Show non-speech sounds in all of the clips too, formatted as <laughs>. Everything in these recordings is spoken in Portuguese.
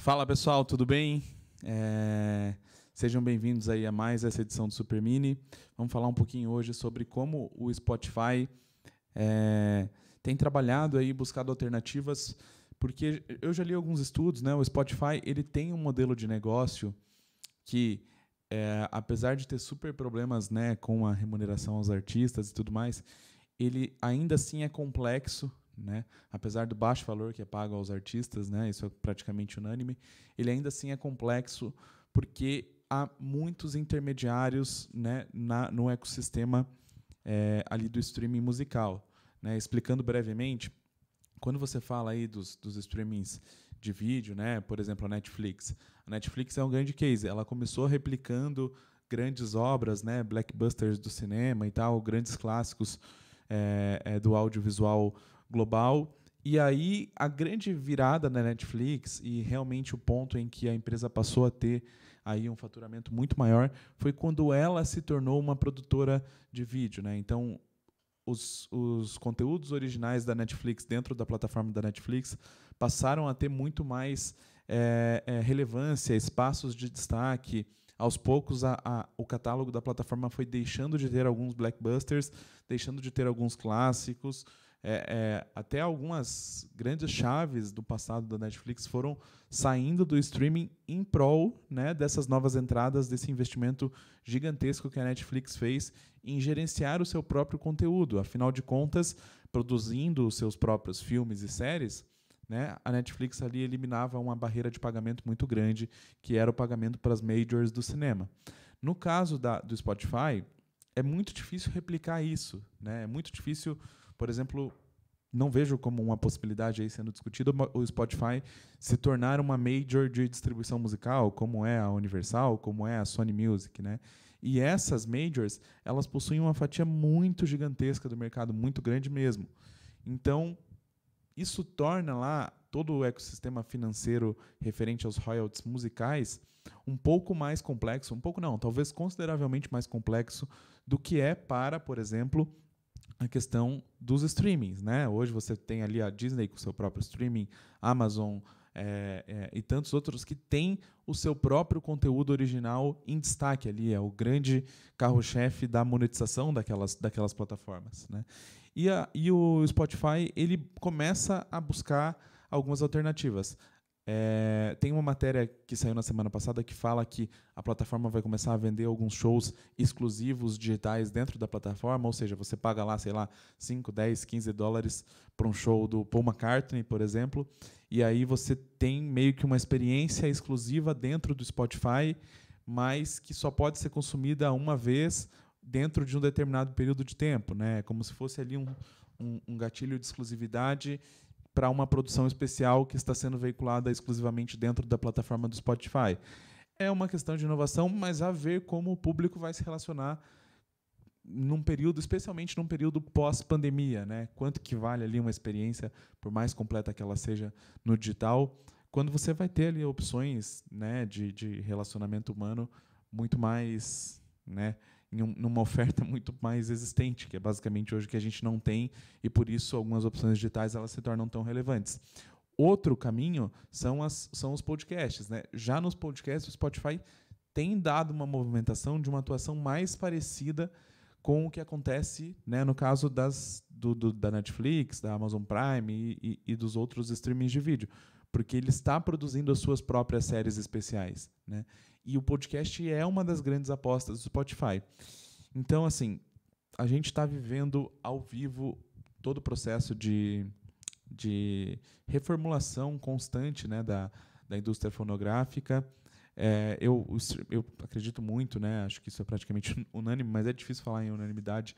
Fala pessoal, tudo bem? É... Sejam bem-vindos aí a mais essa edição do Super Mini. Vamos falar um pouquinho hoje sobre como o Spotify é... tem trabalhado aí, buscado alternativas, porque eu já li alguns estudos, né? O Spotify ele tem um modelo de negócio que é, apesar de ter super problemas né, com a remuneração aos artistas e tudo mais, ele ainda assim é complexo né? Apesar do baixo valor que é pago aos artistas, né? isso é praticamente unânime, ele ainda assim é complexo porque há muitos intermediários né, na, no ecossistema é, ali do streaming musical. Né? Explicando brevemente, quando você fala aí dos, dos streamings de vídeo, né? por exemplo, a Netflix. A Netflix é um grande case. Ela começou replicando grandes obras, né? blackbusters do cinema e tal, grandes clássicos é, é, do audiovisual global. E aí a grande virada na Netflix e realmente o ponto em que a empresa passou a ter aí um faturamento muito maior foi quando ela se tornou uma produtora de vídeo, né? Então os, os conteúdos originais da Netflix dentro da plataforma da Netflix passaram a ter muito mais é, é, relevância, espaços de destaque. Aos poucos, a, a, o catálogo da plataforma foi deixando de ter alguns blackbusters, deixando de ter alguns clássicos, é, é, até algumas grandes chaves do passado da Netflix foram saindo do streaming em prol né, dessas novas entradas, desse investimento gigantesco que a Netflix fez em gerenciar o seu próprio conteúdo. Afinal de contas, produzindo os seus próprios filmes e séries, né, a Netflix ali eliminava uma barreira de pagamento muito grande, que era o pagamento para as majors do cinema. No caso da, do Spotify, é muito difícil replicar isso. Né? É muito difícil por exemplo, não vejo como uma possibilidade aí sendo discutida o Spotify se tornar uma major de distribuição musical, como é a Universal, como é a Sony Music, né? E essas majors, elas possuem uma fatia muito gigantesca do mercado, muito grande mesmo. Então, isso torna lá todo o ecossistema financeiro referente aos royalties musicais um pouco mais complexo, um pouco não, talvez consideravelmente mais complexo do que é para, por exemplo, a questão dos streamings, né? Hoje você tem ali a Disney com seu próprio streaming, Amazon é, é, e tantos outros que tem o seu próprio conteúdo original em destaque ali, é o grande carro-chefe da monetização daquelas, daquelas plataformas, né? E, a, e o Spotify ele começa a buscar algumas alternativas. É, tem uma matéria que saiu na semana passada que fala que a plataforma vai começar a vender alguns shows exclusivos digitais dentro da plataforma, ou seja, você paga lá, sei lá, 5, 10, 15 dólares para um show do Paul McCartney, por exemplo, e aí você tem meio que uma experiência exclusiva dentro do Spotify, mas que só pode ser consumida uma vez dentro de um determinado período de tempo, né? É como se fosse ali um, um, um gatilho de exclusividade para uma produção especial que está sendo veiculada exclusivamente dentro da plataforma do Spotify. É uma questão de inovação, mas a ver como o público vai se relacionar num período, especialmente num período pós-pandemia, né? Quanto que vale ali uma experiência, por mais completa que ela seja no digital, quando você vai ter ali opções, né, de, de relacionamento humano muito mais, né, em um, numa oferta <laughs> muito mais existente, que é basicamente hoje que a gente não tem, e por isso algumas opções digitais elas se tornam tão relevantes. Outro caminho são, as, são os podcasts. Né? Já nos podcasts, o Spotify tem dado uma movimentação de uma atuação mais parecida com o que acontece né, no caso das, do, do, da Netflix, da Amazon Prime e, e, e, dos outros streamings de vídeo, porque ele está produzindo as suas próprias séries especiais. Né? E o podcast é uma das grandes apostas do Spotify. Então, assim, a gente está vivendo ao vivo todo o processo de, de reformulação constante né, da, da indústria fonográfica. É, eu, eu acredito muito, né, acho que isso é praticamente <laughs> unânime, mas é difícil falar em unanimidade.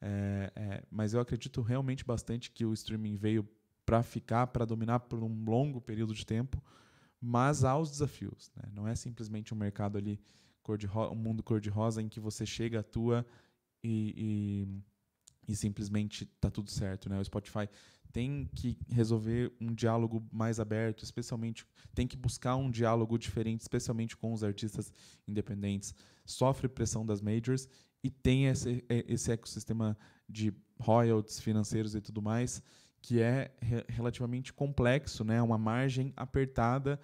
É, é, mas eu acredito realmente bastante que o streaming veio para ficar, para dominar por um longo período de tempo mas há os desafios. Né? Não é simplesmente um mercado ali, cor de um mundo cor-de-rosa em que você chega, atua e, e, e simplesmente está tudo certo. Né? O Spotify tem que resolver um diálogo mais aberto, especialmente tem que buscar um diálogo diferente, especialmente com os artistas independentes. Sofre pressão das majors e tem esse, é, esse ecossistema de royalties financeiros e tudo mais que é re relativamente complexo, né? Uma margem apertada,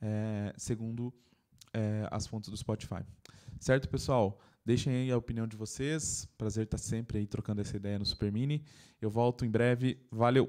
é, segundo é, as fontes do Spotify. Certo, pessoal? Deixem aí a opinião de vocês. Prazer estar sempre aí trocando essa ideia no Super Mini. Eu volto em breve. Valeu!